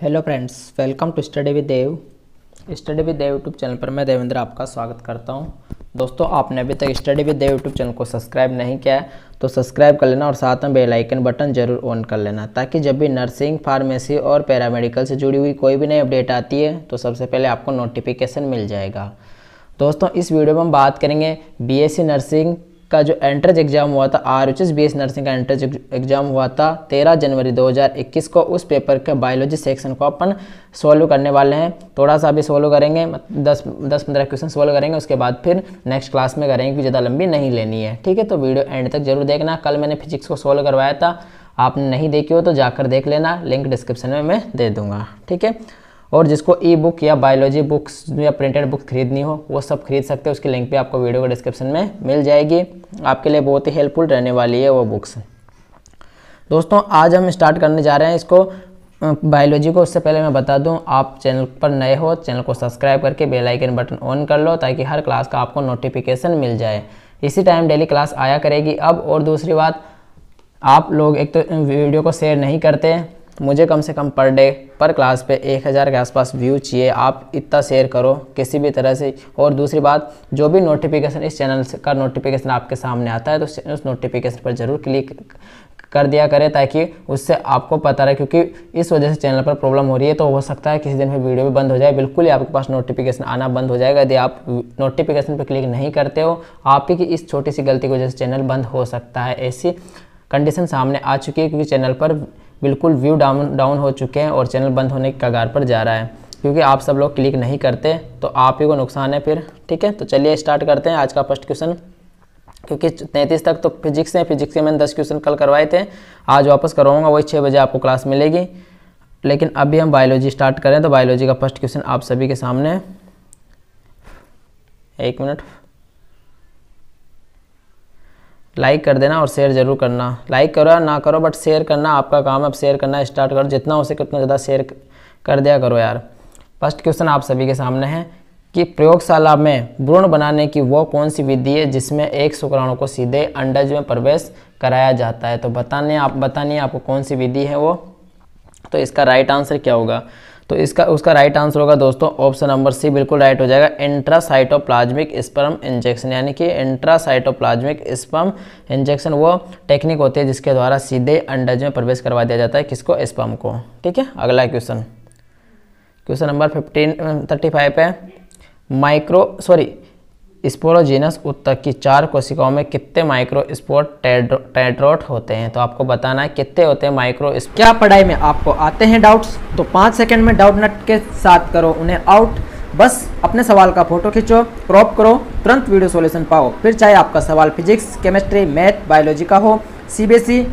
hello friends welcome to study with Dev study with Dev YouTube channel पर मैं देवेंद्र आपका स्वागत करता हूं दोस्तों आपने अभी तक study with Dev YouTube channel को सब्सक्राइब नहीं किया है तो सब्सक्राइब कर लेना और साथ में बेल आइकन बटन जरूर ऑन कर लेना ताकि जब भी नर्सिंग फार्मेसी और पैरामेडिकल से जुड़ी हुई कोई भी नई अपडेट आती है तो सबसे पहले आपको नोटिफिकेशन मिल जाएगा दोस्तों इस वीडियो में हम बात करेंगे बी नर्सिंग का जो एंट्रेंस एग्ज़ाम हुआ था R H S B S nursing का एंट्रेंस एग्ज़ाम हुआ था तेरह जनवरी 2021 को उस पेपर के बायोलॉजी सेक्शन को अपन सॉल्व करने वाले हैं थोड़ा सा अभी सॉल्व करेंगे दस दस पंद्रह क्वेश्चन सॉल्व करेंगे उसके बाद फिर नेक्स्ट क्लास में करेंगे ज़्यादा लंबी नहीं लेनी है ठीक है तो वीडियो एंड तक जरूर देखना कल मैंने फिजिक्स को सॉल्व करवाया था आपने नहीं देखी हो तो जाकर देख लेना लिंक डिस्क्रिप्शन में मैं दे दूँगा ठीक है और जिसको ई बुक या बायोलॉजी बुक्स या प्रिंटेड बुक खरीदनी हो वो सब खरीद सकते हैं उसकी लिंक भी आपको वीडियो के डिस्क्रिप्शन में मिल जाएगी आपके लिए बहुत ही हेल्पफुल रहने वाली है वो बुक्स दोस्तों आज हम स्टार्ट करने जा रहे हैं इसको बायोलॉजी को उससे पहले मैं बता दूं आप चैनल पर नए हो चैनल को सब्सक्राइब करके बेल आइकन बटन ऑन कर लो ताकि हर क्लास का आपको नोटिफिकेशन मिल जाए इसी टाइम डेली क्लास आया करेगी अब और दूसरी बात आप लोग एक तो वीडियो को शेयर नहीं करते मुझे कम से कम पर डे पर क्लास पे एक हज़ार के आसपास व्यू चाहिए आप इतना शेयर करो किसी भी तरह से और दूसरी बात जो भी नोटिफिकेशन इस चैनल का नोटिफिकेशन आपके सामने आता है तो उस नोटिफिकेशन पर ज़रूर क्लिक कर दिया करें ताकि उससे आपको पता रहे क्योंकि इस वजह से चैनल पर प्रॉब्लम हो रही है तो हो सकता है किसी दिन में वीडियो भी बंद हो जाए बिल्कुल ही आपके पास नोटिफिकेशन आना बंद हो जाएगा यदि आप नोटिफिकेशन पर क्लिक नहीं करते हो आप ही की इस छोटी सी गलती की वजह से चैनल बंद हो सकता है ऐसी कंडीशन सामने आ चुकी है क्योंकि चैनल पर बिल्कुल व्यू डाउन डाउन हो चुके हैं और चैनल बंद होने के कगार पर जा रहा है क्योंकि आप सब लोग क्लिक नहीं करते तो आप ही को नुकसान है फिर ठीक है तो चलिए स्टार्ट करते हैं आज का फर्स्ट क्वेश्चन क्योंकि तैंतीस तक तो फिजिक्स है फिजिक्स से मैंने दस क्वेश्चन कल करवाए थे आज वापस करवाऊँगा वही छः बजे आपको क्लास मिलेगी लेकिन अभी हम बायोलॉजी स्टार्ट करें तो बायोलॉजी का फर्स्ट क्वेश्चन आप सभी के सामने है एक मिनट लाइक कर देना और शेयर जरूर करना लाइक करो या ना करो बट शेयर करना आपका काम है अब शेयर करना स्टार्ट करो जितना हो सके उतना ज़्यादा शेयर कर दिया करो यार फर्स्ट क्वेश्चन आप सभी के सामने है कि प्रयोगशाला में भ्रूण बनाने की वो कौन सी विधि है जिसमें एक शुक्राणु को सीधे अंडज में प्रवेश कराया जाता है तो बताने आप बताने आपको कौन सी विधि है वो तो इसका राइट आंसर क्या होगा तो इसका उसका राइट आंसर होगा दोस्तों ऑप्शन नंबर सी बिल्कुल राइट हो जाएगा इंट्रासाइटोप्लाज्मिक स्पर्म इंजेक्शन यानी कि इंट्रासाइटोप्लाज्मिक स्पर्म इंजेक्शन वो टेक्निक होती है जिसके द्वारा सीधे अंडज में प्रवेश करवा दिया जाता है किसको स्पर्म को ठीक है अगला question question number fifteen thirty five है माइक्रो सॉरी स्पोरोजेनस उत्तक की चार कोशिकाओं में कितने माइक्रो स्पोर्ट टेड्रोट होते हैं तो आपको बताना है कितने होते हैं माइक्रो क्या पढ़ाई में आपको आते हैं डाउट्स तो पाँच सेकंड में डाउट नट के साथ करो उन्हें आउट बस अपने सवाल का फोटो खींचो क्रॉप करो तुरंत वीडियो सोल्यूशन पाओ फिर चाहे आपका सवाल फिजिक्स केमिस्ट्री मैथ बायोलॉजी का हो सी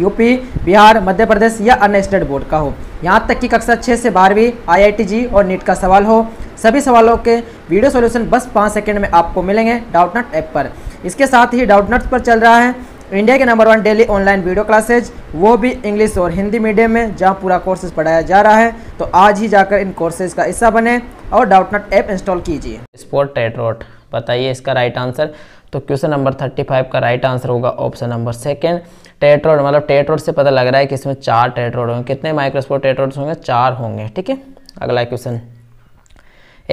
यूपी e, बिहार मध्य प्रदेश या अन्य स्टेट बोर्ड का हो यहाँ तक कि कक्षा छः से बारहवीं आई जी और नीट का सवाल हो सभी सवालों के वीडियो सॉल्यूशन बस पाँच सेकंड में आपको मिलेंगे डाउटनट ऐप पर इसके साथ ही डाउटनट पर चल रहा है इंडिया के number one daily online video classes वो भी इंग्लिश और हिंदी मीडियम में जहाँ पूरा कोर्सेज पढ़ाया जा रहा है तो आज ही जाकर इन कोर्सेज का हिस्सा बने और डाउटनट ऐप इंस्टॉल कीजिए स्पोर्ट टेट्रोट बताइए इसका राइट आंसर तो क्वेश्चन नंबर थर्टी फाइव का राइट आंसर होगा ऑप्शन नंबर सेकेंड टेट्रोड मतलब टेट्रोड से पता लग रहा है कि इसमें चार टेट्रोड होंगे कितने माइक्रोस्पोर्ट टेट्रोड होंगे चार होंगे ठीक है अगला क्वेश्चन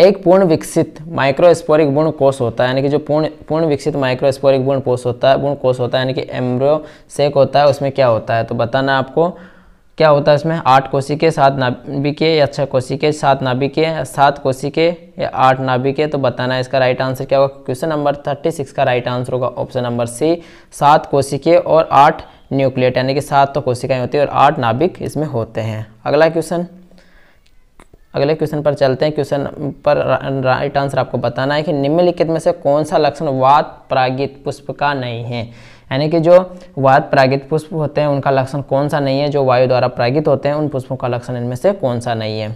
एक पूर्ण विकसित माइक्रोस्पोरिक गुण कोष होता है यानी कि जो पूर्ण पूर्ण विकसित माइक्रोस्पोरिक गुण कोष होता है गुण कोष होता है यानी कि सेक होता है उसमें क्या होता है तो बताना आपको क्या होता है इसमें आठ कोशिके सात नाभिके या छः कोशिके सात नाभिके सात कोशिके या आठ नाभिके तो बताना है इसका राइट आंसर क्या होगा क्वेश्चन नंबर थर्टी सिक्स का राइट आंसर होगा ऑप्शन नंबर सी सात कोशिके और आठ न्यूक्लियट यानी कि सात तो कोशिकाएं होती है और आठ नाभिक इसमें होते हैं अगला क्वेश्चन अगले क्वेश्चन पर चलते हैं क्वेश्चन पर राइट आंसर आपको बताना है कि निम्नलिखित में से कौन सा लक्षण वाद प्रागित पुष्प का नहीं है यानी कि जो वाद प्रागित पुष्प होते हैं उनका लक्षण कौन सा नहीं है जो वायु द्वारा प्रागित होते हैं उन पुष्पों का लक्षण इनमें से कौन सा नहीं है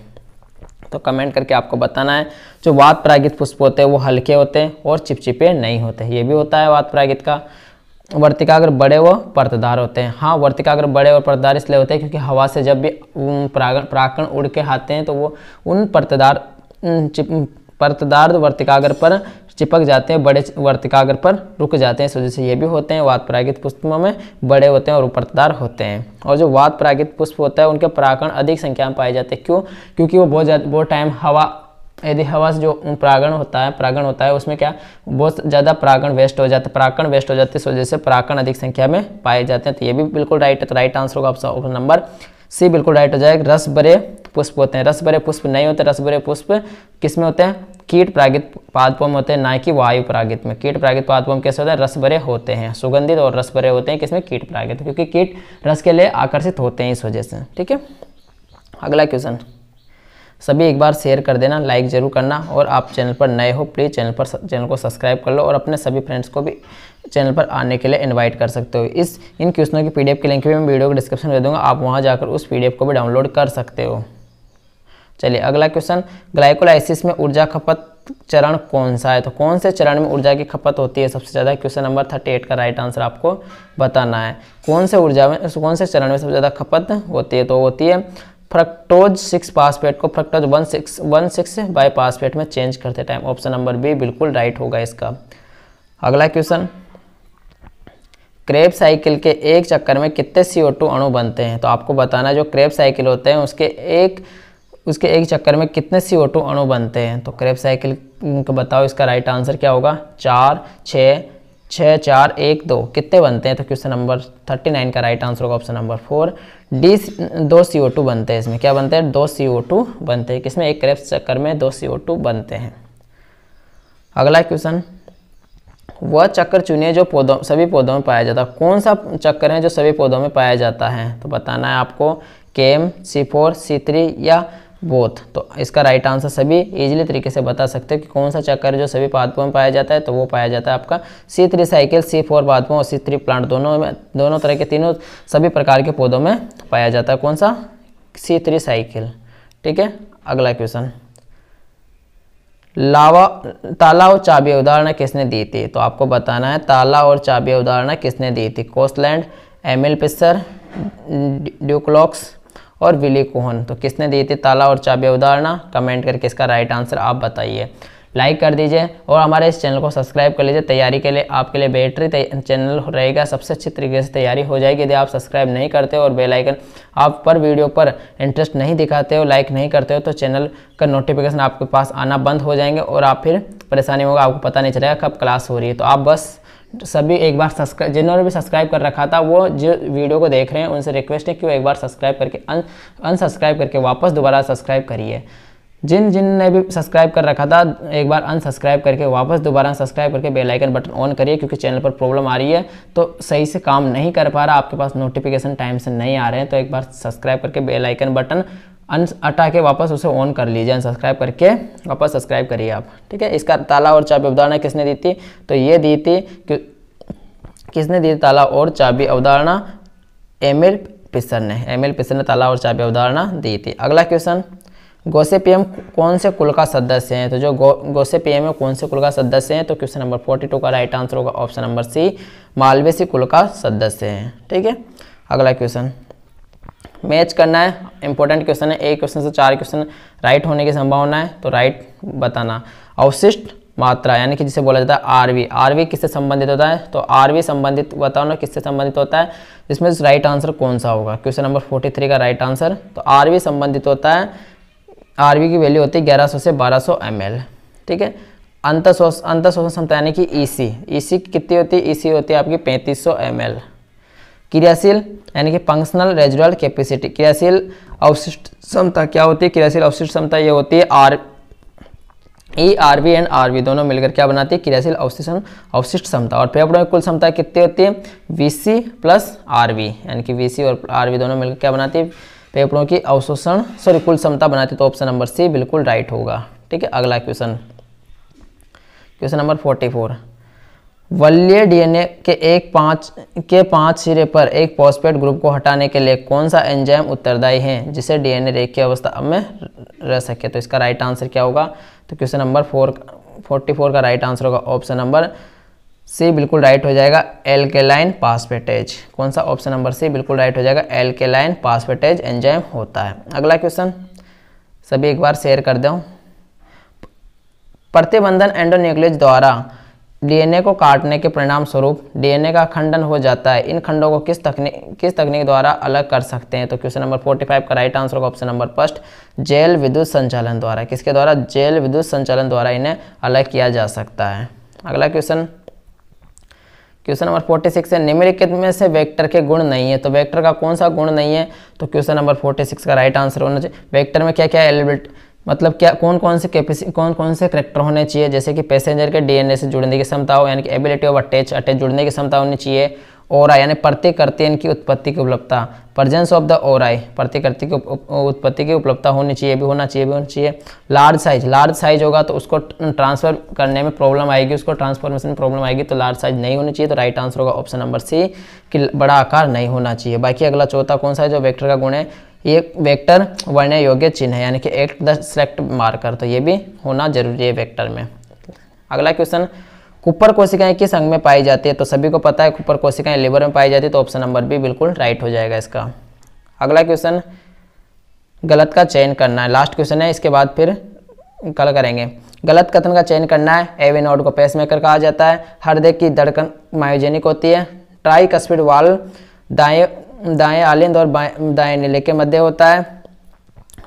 तो कमेंट करके आपको बताना है जो वाद प्रागित पुष्प होते हैं वो हल्के होते हैं और चिपचिपे नहीं होते ये भी होता है वाद प्रागित का वर्तिकाग्र बड़े व पर्तदार होते हैं हाँ वर्तिकाग्र बड़े और पर्तदार इसलिए होते हैं क्योंकि हवा से जब भी प्राकण उड़ के आते हैं तो वो उन पर्तदार पर्तदार वर्तिकाग्र पर चिपक जाते हैं बड़े वर्तिकाग्र पर रुक जाते हैं इस वजह से ये भी होते हैं वात प्रागित पुष्पों में बड़े होते हैं और पर्तदार होते हैं और जो वात प्रागित पुष्प होता है उनके पराकण अधिक संख्या में पाए जाते हैं क्यों क्योंकि वो बहुत बहुत टाइम हवा यदि हवा से जो परागण होता है परागण होता है उसमें क्या बहुत ज़्यादा परागण वेस्ट हो जाता है परागण वेस्ट हो जाते इस वजह से परागण अधिक संख्या में पाए जाते हैं तो ये भी बिल्कुल राइट है तो राइट आंसर होगा ऑप्शन नंबर सी बिल्कुल राइट हो जाएगा रस भरे पुष्प होते हैं रस भरे पुष्प नहीं होते रस भरे पुष्प किस में होते हैं कीट प्रागित पादपों में होते हैं ना कि वायु प्रागित में कीट प्रागित पादपों में कैसे होते हैं रस भरे होते हैं सुगंधित और रस भरे होते हैं किसमें कीट परागित क्योंकि कीट रस के लिए आकर्षित होते हैं इस वजह से ठीक है अगला क्वेश्चन सभी एक बार शेयर कर देना लाइक ज़रूर करना और आप चैनल पर नए हो प्लीज़ चैनल पर चैनल को सब्सक्राइब कर लो और अपने सभी फ्रेंड्स को भी चैनल पर आने के लिए इनवाइट कर सकते हो इस इन क्वेश्चनों की पीडीएफ की लिंक भी मैं वीडियो के डिस्क्रिप्शन दे दूँगा आप वहाँ जाकर उस पीडीएफ को भी डाउनलोड कर सकते हो चलिए अगला क्वेश्चन ग्लाइकोलाइसिस में ऊर्जा खपत चरण कौन सा है तो कौन से चरण में ऊर्जा की खपत होती है सबसे ज़्यादा क्वेश्चन नंबर थर्टी एट का राइट आंसर आपको बताना है कौन से ऊर्जा में कौन से चरण में सबसे ज़्यादा खपत होती है तो होती है फ्रक्टोज सिक्स पासपेट को fructose one six one six bisphosphate में चेंज करते टाइम ऑप्शन नंबर बी बिल्कुल राइट होगा इसका अगला क्वेश्चन क्रेप साइकिल के एक चक्कर में कितने सी अणु बनते हैं तो आपको बताना जो क्रेप साइकिल होते हैं उसके एक उसके एक चक्कर में कितने सी अणु बनते हैं तो क्रेप साइकिल को बताओ इसका राइट आंसर क्या होगा चार छः छः चार एक दो कितने बनते हैं तो क्वेश्चन नंबर थर्टी नाइन का राइट आंसर होगा ऑप्शन नंबर फोर डी दो सी ओ टू बनते हैं इसमें क्या बनते हैं दो सी ओ टू बनते हैं किसमें एक क्रेप्स चक्कर में दो सी ओ टू बनते हैं अगला क्वेश्चन वह चक्कर चुनिए जो पौधों सभी पौधों में पाया जाता है कौन सा चक्कर है जो सभी पौधों में पाया जाता है तो बताना है आपको केम सी फोर सी थ्री या बोथ तो इसका राइट आंसर सभी इजीली तरीके से बता सकते हो कि कौन सा चक्कर जो सभी पादपों में पाया जाता है तो वो पाया जाता है आपका C three cycle C four पादपों और सी थ्री प्लांट दोनों में दोनों तरह के तीनों सभी प्रकार के पौधों में पाया जाता है कौन सा सी थ्री साइकिल ठीक है अगला क्वेश्चन लावा ताला और चाबी उदाहरण किसने दी थी तो आपको बताना है ताला और चाबी उदाहरण किसने दी थी कोस्टलैंड एमिल पिस्सर ड्यूक्लॉक्स और विले कोहन तो किसने दी थी ताला और चाबी उदाहरणा कमेंट करके इसका राइट आंसर आप बताइए लाइक कर दीजिए और हमारे इस चैनल को सब्सक्राइब कर लीजिए तैयारी के लिए आपके लिए बेहतरी चैनल रहेगा सबसे अच्छी तरीके से तैयारी हो जाएगी यदि आप सब्सक्राइब नहीं करते हो और बेल आइकन आप पर वीडियो पर इंटरेस्ट नहीं दिखाते हो लाइक नहीं करते हो तो चैनल का नोटिफिकेशन आपके पास आना बंद हो जाएंगे और आप फिर परेशानी होगा आपको पता नहीं चलेगा कब क्लास हो रही है तो आप बस सभी एक बार सब्सक्राइब जिन्होंने भी सब्सक्राइब कर रखा था वो जो वीडियो को देख रहे हैं उनसे रिक्वेस्ट है कि वो एक बार सब्सक्राइब करके अनसब्सक्राइब करके वापस दोबारा सब्सक्राइब करिए जिन जिन ने भी सब्सक्राइब कर रखा था एक बार अनसब्सक्राइब करके वापस दोबारा सब्सक्राइब करके बेल आइकन बटन ऑन करिए क्योंकि चैनल पर प्रॉब्लम आ रही है तो सही से काम नहीं कर पा रहा आपके पास नोटिफिकेशन टाइम से नहीं आ रहे हैं तो एक बार सब्सक्राइब करके बेल आइकन बटन अन हटा के वापस उसे ऑन कर लीजिए अनसब्सक्राइब करके वापस सब्सक्राइब करिए आप ठीक है इसका ताला और चाबी अवधारणा किसने दी थी तो ये दी थी कि किसने दी ताला और चाबी अवधारणा एम एल पिसर ने एम एल पिसर ने ताला और चाबी अवधारणा दी थी अगला क्वेश्चन पीएम कौन से कुल का सदस्य हैं तो जो गो पीएम है कौन से कुल का सदस्य हैं तो क्वेश्चन नंबर फोर्टी टू का राइट आंसर होगा ऑप्शन नंबर सी मालवेसी कुल का सदस्य हैं ठीक है अगला क्वेश्चन मैच करना है इंपॉर्टेंट क्वेश्चन है एक क्वेश्चन से चार क्वेश्चन राइट होने की संभावना है तो राइट बताना अवशिष्ट मात्रा यानी कि जिसे बोला जाता है आरवी आरवी किससे संबंधित होता है तो आरवी संबंधित बताओ ना किससे संबंधित होता है जिसमें राइट आंसर कौन सा होगा क्वेश्चन नंबर फोर्टी थ्री का राइट आंसर तो आरवी संबंधित होता है आरवी की वैल्यू होती है ग्यारह सौ से बारह सौ एम एल ठीक है अंत अंत शोषण क्षमता यानी कि ई सी ई सी कितनी होती है ई e सी होती है आपकी पैंतीस सौ एम एल क्रियाशील यानी कि फंक्शनल रेजुअल कैपेसिटी क्रियाशील अवशिष्ट क्षमता क्या होती है क्रियाशील अवशिष्ट क्षमता ये होती है R E R B and R B दोनों मिलकर क्या बनाती है क्रियाशील अवशिष्ट अवशिष्ट क्षमता और फेफड़ों में कुल क्षमता कितनी होती है V C plus R B यानी कि वी सी और आर बी दोनों मिलकर क्या बनाती है फेफड़ों की अवशोषण सॉरी कुल क्षमता बनाती है तो ऑप्शन नंबर सी बिल्कुल राइट होगा ठीक है अगला question question number forty four वल्य डीएनए के एक पाँच के पाँच सिरे पर एक पॉस्पेट ग्रुप को हटाने के लिए कौन सा एंजाइम उत्तरदायी है जिसे डीएनए की अवस्था में रह सके तो इसका राइट आंसर क्या होगा तो question number four forty four का राइट आंसर होगा ऑप्शन नंबर सी बिल्कुल राइट हो जाएगा एल्केलाइन पासपेटेज कौन सा ऑप्शन नंबर सी बिल्कुल राइट हो जाएगा एल्केलाइन पासपेटेज एंजाइम होता है अगला क्वेश्चन सभी एक बार शेयर कर दूँ प्रतिबंधन एंडोन्यूक्लियस द्वारा डीएनए को काटने के परिणाम स्वरूप डीएनए का खंडन हो जाता है इन खंडों को किस तकनीक किस तकनीक द्वारा अलग कर सकते हैं तो क्वेश्चन नंबर 45 का राइट आंसर होगा ऑप्शन नंबर फर्स्ट जेल विद्युत संचालन द्वारा किसके द्वारा जेल विद्युत संचालन द्वारा इन्हें अलग किया जा सकता है अगला क्वेश्चन क्वेश्चन नंबर 46 है निम्नलिखित में से वेक्टर के गुण नहीं है तो वेक्टर का कौन सा गुण नहीं है तो क्वेश्चन नंबर 46 का राइट आंसर होना चाहिए वेक्टर में क्या क्या एलिमेंट मतलब क्या कौन कौन से कैपेसिटी कौन कौन से करेक्टर होने चाहिए जैसे कि पैसेंजर के डीएनए से जुड़ने की क्षमता हो यानी कि एबिलिटी ऑफ अटैच अटैच जुड़ने की क्षमता होनी चाहिए और यानी प्रतिकर्तियन इनकी उत्पत्ति की उपलब्धता प्रजेंस ऑफ द आई प्रतिकृति की उत्पत्ति की उपलब्धता होनी चाहिए भी होना चाहिए भी होना चाहिए लार्ज साइज लार्ज साइज होगा तो उसको ट्रांसफर करने में प्रॉब्लम आएगी उसको ट्रांसफॉर्मेशन में प्रॉब्लम आएगी तो लार्ज साइज नहीं होनी चाहिए तो राइट आंसर होगा ऑप्शन नंबर सी कि बड़ा आकार नहीं होना चाहिए बाकी अगला चौथा कौन सा है जो वैक्टर का गुण है ये वेक्टर वर्ण योग्य चिन्ह है यानी कि एक द सेलेक्ट मार्कर तो ये भी होना जरूरी है वेक्टर में अगला क्वेश्चन कुपर कोशिकाएं किस अंग में पाई जाती है तो सभी को पता है कुपर कोशिकाएं लिवर में पाई जाती है तो ऑप्शन नंबर भी बिल्कुल राइट हो जाएगा इसका अगला क्वेश्चन गलत का चयन करना है लास्ट क्वेश्चन है इसके बाद फिर कल करेंगे गलत कथन का चयन करना है एवी नोड को पेसमेकर कहा जाता है हृदय की धड़कन मायोजेनिक होती है ट्राई कस्पिड वाल दाएँ दाएं आलिंद और दाएं नीले के मध्य होता है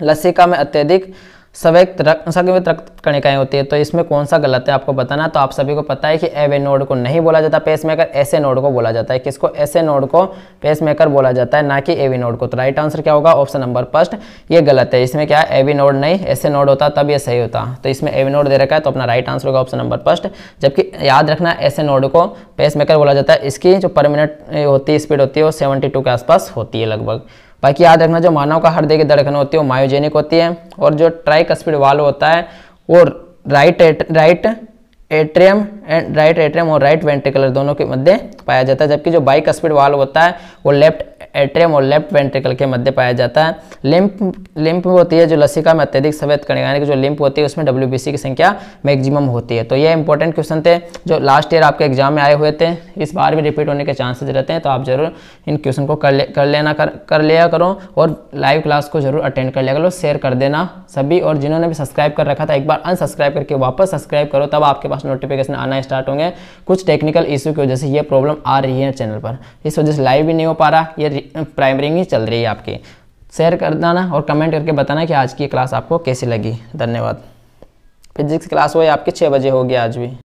लसिका में अत्यधिक सवैक्त रक्त संक्रमित रक्त कणिकाएं होती है तो इसमें कौन सा गलत है आपको बताना तो आप सभी को पता है कि एवे नोड को नहीं बोला जाता पेसमेकर ऐसे नोड को बोला जाता है किसको ऐसे नोड को पेसमेकर बोला जाता है ना कि एवी नोड को तो राइट आंसर क्या होगा ऑप्शन नंबर फर्स्ट ये गलत है इसमें क्या एवी नोड नहीं ऐसे नोड होता तब ये सही होता तो इसमें एवी नोड दे रखा है तो अपना राइट आंसर होगा ऑप्शन नंबर फर्स्ट जबकि याद रखना ऐसे नोड को मेकर बोला जाता है इसकी जो पर मिनट होती है स्पीड होती है वो सेवेंटी के आसपास होती है लगभग बाकी याद रखना जो मानव का हृदय की धड़कन होती है वो मायोजेनिक होती है और जो ट्राइक स्पीड वाल होता है वो right right atrium and right atrium और राइट वेंट्रिकुलर दोनों के मध्य पाया जाता है जबकि जो बाइक स्पीड वाल होता है वो लेफ्ट एट्रियम और लेफ्ट वेंट्रिकल के मध्य पाया जाता है लिम्प लिम्प होती है जो लसिका में अत्यधिक सफेद कणिका यानी कि जो लिम्प होती है उसमें डब्ल्यू की संख्या मैक्सिमम होती है तो ये इंपॉर्टेंट क्वेश्चन थे जो लास्ट ईयर आपके एग्जाम में आए हुए थे इस बार भी रिपीट होने के चांसेज रहते हैं तो आप जरूर इन क्वेश्चन को कर ले कर लेना कर, कर लिया करो और लाइव क्लास को जरूर अटेंड कर लिया करो शेयर कर देना सभी और जिन्होंने भी सब्सक्राइब कर रखा था एक बार अनसब्सक्राइब करके वापस सब्सक्राइब करो तब आपके पास नोटिफिकेशन आना स्टार्ट होंगे कुछ टेक्निकल इशू की वजह से ये प्रॉब्लम आ रही है चैनल पर इस वजह से लाइव भी नहीं हो पा रहा ये प्राइमरी चल रही है आपकी शेयर कर देना और कमेंट करके बताना कि आज की क्लास आपको कैसी लगी धन्यवाद फिजिक्स क्लास वही आपकी छः बजे होगी आज भी